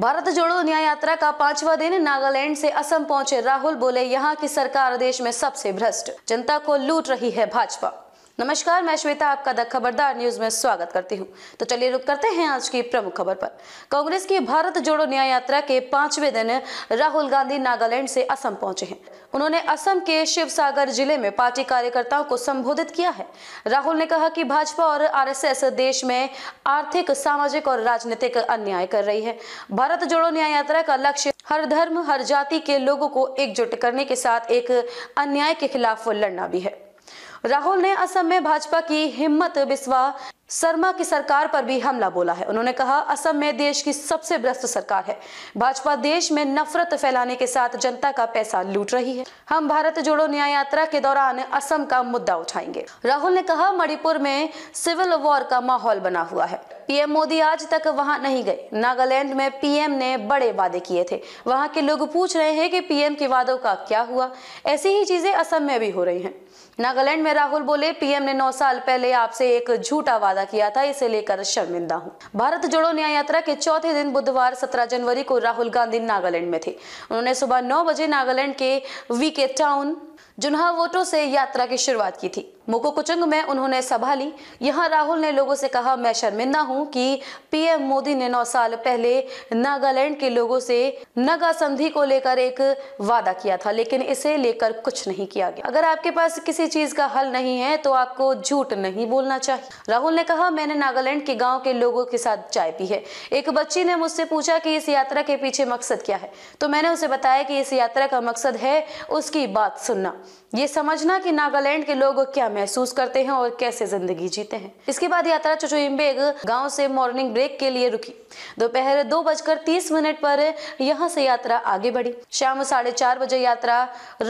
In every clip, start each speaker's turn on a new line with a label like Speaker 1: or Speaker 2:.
Speaker 1: भारत जोड़ो न्याय यात्रा का पांचवा दिन नागालैंड से असम पहुंचे राहुल बोले यहां की सरकार देश में सबसे भ्रष्ट जनता को लूट रही है भाजपा नमस्कार मैं श्वेता आपका द खबरदार न्यूज में स्वागत करती हूं तो चलिए रुक करते हैं आज की प्रमुख खबर पर कांग्रेस की भारत जोड़ो न्याय यात्रा के पांचवे दिन राहुल गांधी नागालैंड से असम पहुंचे हैं उन्होंने असम के शिवसागर जिले में पार्टी कार्यकर्ताओं को संबोधित किया है राहुल ने कहा कि भाजपा और आरएसएस देश में आर्थिक सामाजिक और राजनीतिक अन्याय कर रही है भारत जोड़ो न्याय यात्रा का लक्ष्य हर धर्म हर जाति के लोगों को एकजुट करने के साथ एक अन्याय के खिलाफ लड़ना भी है राहुल ने असम में भाजपा की हिम्मत बिस्वा शर्मा की सरकार पर भी हमला बोला है उन्होंने कहा असम में देश की सबसे भ्रष्ट सरकार है भाजपा देश में नफरत फैलाने के साथ जनता का पैसा लूट रही है हम भारत जोड़ो न्याय यात्रा के दौरान असम का मुद्दा उठाएंगे राहुल ने कहा मणिपुर में सिविल वॉर का माहौल बना हुआ है पीएम मोदी आज तक वहां नहीं गए नागालैंड में पीएम ने बड़े वादे किए थे वहां के लोग पूछ रहे हैं कि पीएम के वादों का क्या हुआ ऐसी ही चीजें असम में भी हो रही हैं नागालैंड में राहुल बोले पीएम ने नौ साल पहले आपसे एक झूठा वादा वादा किया था इसे लेकर शर्मिंदा हूँ भारत जोड़ो न्याय यात्रा के चौथे दिन बुधवार सत्रह जनवरी को राहुल गांधी नागालैंड में थे उन्होंने सुबह नौ बजे नागालैंड के वीके टाउन वोटो से यात्रा की शुरुआत की थी मोकोकुचुंग में उन्होंने सभा ली यहां राहुल ने लोगों से कहा मैं शर्मिंदा हूं कि पीएम मोदी ने नौ साल पहले नागालैंड के लोगों से नगा संधि को लेकर एक वादा किया था लेकिन इसे लेकर कुछ नहीं किया गया अगर आपके पास किसी चीज का हल नहीं है तो आपको झूठ नहीं बोलना चाहिए राहुल ने कहा मैंने नागालैंड के गाँव के लोगों के साथ चाय पी है एक बच्ची ने मुझसे पूछा की इस यात्रा के पीछे मकसद क्या है तो मैंने उसे बताया कि इस यात्रा का मकसद है उसकी बात सुनना ये समझना की नागालैंड के लोग क्या महसूस करते हैं और कैसे जिंदगी जीते हैं इसके बाद यात्रा बेग गांव से मॉर्निंग ब्रेक के लिए रुकी दोपहर दो, बजकर तीस मिनट पर यहाँ से यात्रा आगे बढ़ी शाम साढ़े चार बजे यात्रा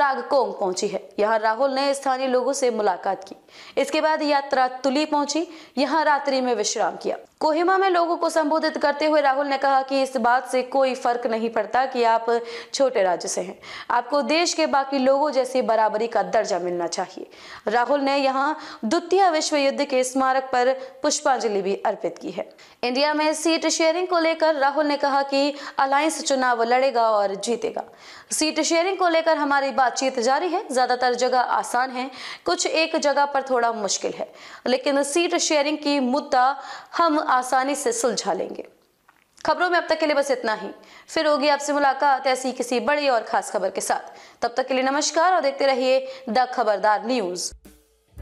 Speaker 1: रागकोंग पहुंची है यहाँ राहुल ने स्थानीय लोगों से मुलाकात की इसके बाद यात्रा तुली पहुंची यहाँ रात्रि में विश्राम किया कोहिमा में लोगों को संबोधित करते हुए राहुल ने कहा कि इस बात से कोई फर्क नहीं पड़ता कि आप छोटे राज्य से हैं आपको देश के बाकी लोगों जैसी बराबरी का दर्जा मिलना चाहिए राहुल ने ने यहाँ द्वितीय विश्व युद्ध के स्मारक पर पुष्पांजलि भी अर्पित की है इंडिया में सीट शेयरिंग को लेकर राहुल ने कहा कि अलायंस चुनाव लड़ेगा और जीतेगा सीट शेयरिंग को लेकर हमारी बातचीत जारी है ज्यादातर जगह आसान है कुछ एक जगह पर थोड़ा मुश्किल है लेकिन सीट शेयरिंग की मुद्दा हम आसानी से सुलझा लेंगे खबरों में अब तक के लिए बस इतना ही फिर होगी आपसे मुलाकात ऐसी किसी बड़ी और खास खबर के साथ तब तक के लिए नमस्कार और देखते रहिए द खबरदार न्यूज़